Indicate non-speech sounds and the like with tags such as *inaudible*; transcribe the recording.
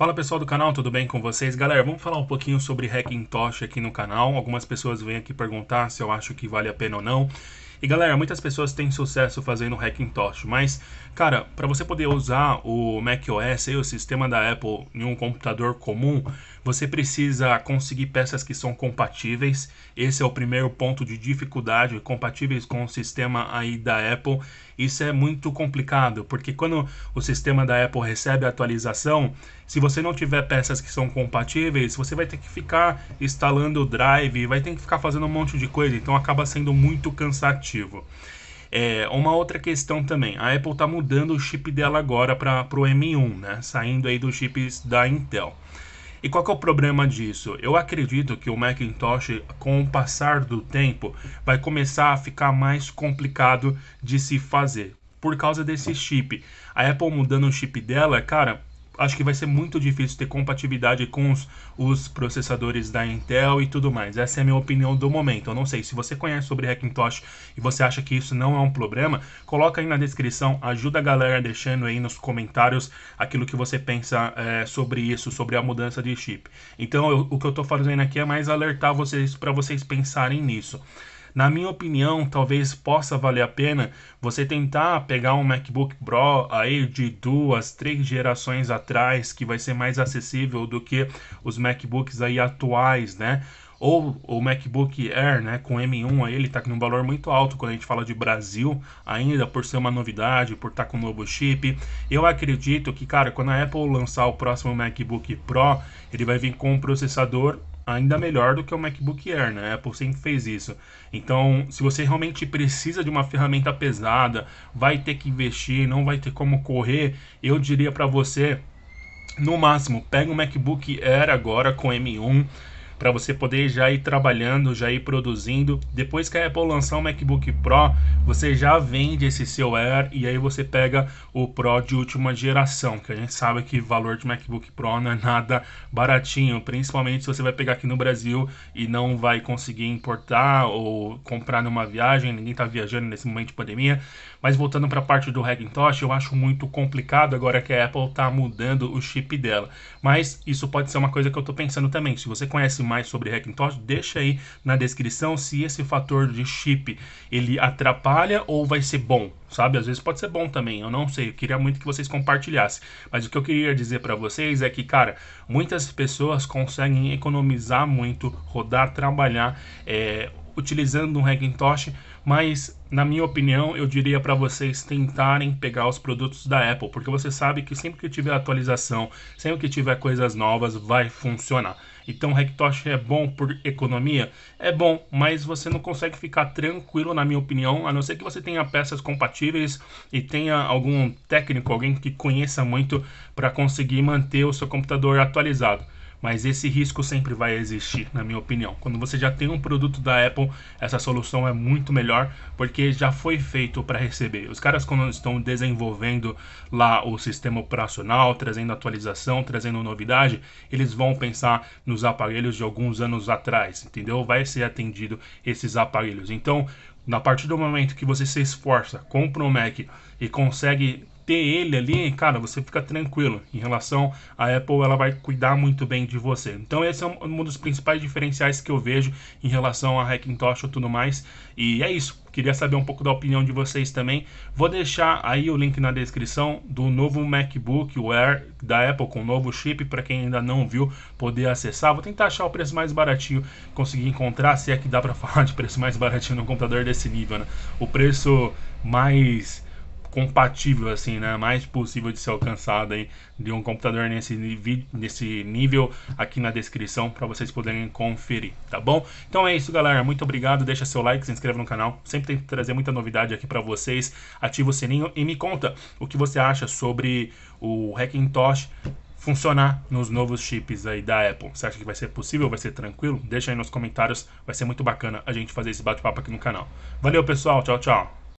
Fala pessoal do canal, tudo bem com vocês? Galera, vamos falar um pouquinho sobre Hackintosh aqui no canal. Algumas pessoas vêm aqui perguntar se eu acho que vale a pena ou não. E galera, muitas pessoas têm sucesso fazendo Hackintosh, mas cara, para você poder usar o macOS e o sistema da Apple em um computador comum, você precisa conseguir peças que são compatíveis. Esse é o primeiro ponto de dificuldade, compatíveis com o sistema aí da Apple. Isso é muito complicado, porque quando o sistema da Apple recebe a atualização, se você não tiver peças que são compatíveis, você vai ter que ficar instalando o drive, vai ter que ficar fazendo um monte de coisa, então acaba sendo muito cansativo aplicativo. É, uma outra questão também, a Apple está mudando o chip dela agora para o M1, né? saindo aí dos chips da Intel. E qual é o problema disso? Eu acredito que o Macintosh, com o passar do tempo, vai começar a ficar mais complicado de se fazer por causa desse chip. A Apple mudando o chip dela, cara, acho que vai ser muito difícil ter compatibilidade com os, os, processadores da Intel e tudo mais. Essa é a minha opinião do momento. Eu não sei, se você conhece sobre Hackintosh e você acha que isso não é um problema, coloca aí na descrição, ajuda a galera deixando aí nos comentários aquilo que você pensa é, sobre isso, sobre a mudança de chip. Então eu, o que eu estou fazendo aqui é mais alertar vocês para vocês pensarem nisso. Na minha opinião, talvez possa valer a pena você tentar pegar um MacBook Pro aí de duas, três gerações atrás, que vai ser mais acessível do que os MacBooks aí atuais, né? Ou o MacBook Air, né, com M1 aí, ele tá com um valor muito alto quando a gente fala de Brasil, ainda por ser uma novidade, por estar tá com um novo chip. Eu acredito que, cara, quando a Apple lançar o próximo MacBook Pro, ele vai vir com um processador ainda melhor do que o MacBook Air, né? A Apple sempre fez isso. Então, se você realmente precisa de uma ferramenta pesada, vai ter que investir, não vai ter como correr, eu diria para você, no máximo, pega o MacBook Air agora com M1, para você poder já ir trabalhando, já ir produzindo. Depois que a Apple lançar o MacBook Pro, você já vende esse seu Air e aí você pega o Pro de última geração, que a gente sabe que o valor de MacBook Pro não é nada baratinho, principalmente se você vai pegar aqui no Brasil e não vai conseguir importar ou comprar numa viagem, ninguém está viajando nesse momento de pandemia. Mas voltando para a parte do Hackintosh, eu acho muito complicado agora que a Apple está mudando o chip dela. Mas isso pode ser uma coisa que eu estou pensando também. Se você conhece mais sobre Hackintosh, deixa aí na descrição se esse fator de chip ele atrapalha ou vai ser bom, sabe? Às vezes pode ser bom também, eu não sei, eu queria muito que vocês compartilhassem. Mas o que eu queria dizer para vocês é que, cara, muitas pessoas conseguem economizar muito, rodar, trabalhar, é, utilizando um Hackintosh, mas na minha opinião, eu diria para vocês tentarem pegar os produtos da Apple, porque você sabe que sempre que tiver atualização, sempre que tiver coisas novas, vai funcionar. Então, Hacktosh é bom por economia? É bom, mas você não consegue ficar tranquilo, na minha opinião, a não ser que você tenha peças compatíveis e tenha algum técnico, alguém que conheça muito para conseguir manter o seu computador atualizado mas esse risco sempre vai existir, na minha opinião. Quando você já tem um produto da Apple, essa solução é muito melhor porque já foi feito para receber. Os caras quando estão desenvolvendo lá o sistema operacional, trazendo atualização, trazendo novidade, eles vão pensar nos aparelhos de alguns anos atrás, entendeu? Vai ser atendido esses aparelhos. Então, na partir do momento que você se esforça, compra um Mac e consegue ter ele ali, cara, você fica tranquilo em relação à Apple, ela vai cuidar muito bem de você. Então esse é um dos principais diferenciais que eu vejo em relação a Hackintosh e tudo mais. E é isso. Queria saber um pouco da opinião de vocês também. Vou deixar aí o link na descrição do novo MacBook Air da Apple com novo chip para quem ainda não viu poder acessar. Vou tentar achar o preço mais baratinho, conseguir encontrar se é que dá para *laughs* falar de preço mais baratinho no computador desse nível, né? O preço mais compatível, assim, né? Mais possível de ser alcançada aí de um computador nesse, nesse nível aqui na descrição para vocês poderem conferir, tá bom? Então é isso, galera. Muito obrigado. Deixa seu like, se inscreva no canal. Sempre tem que trazer muita novidade aqui para vocês. Ativa o sininho e me conta o que você acha sobre o Hackintosh funcionar nos novos chips aí da Apple. Você acha que vai ser possível? Vai ser tranquilo? Deixa aí nos comentários. Vai ser muito bacana a gente fazer esse bate-papo aqui no canal. Valeu, pessoal. Tchau, tchau.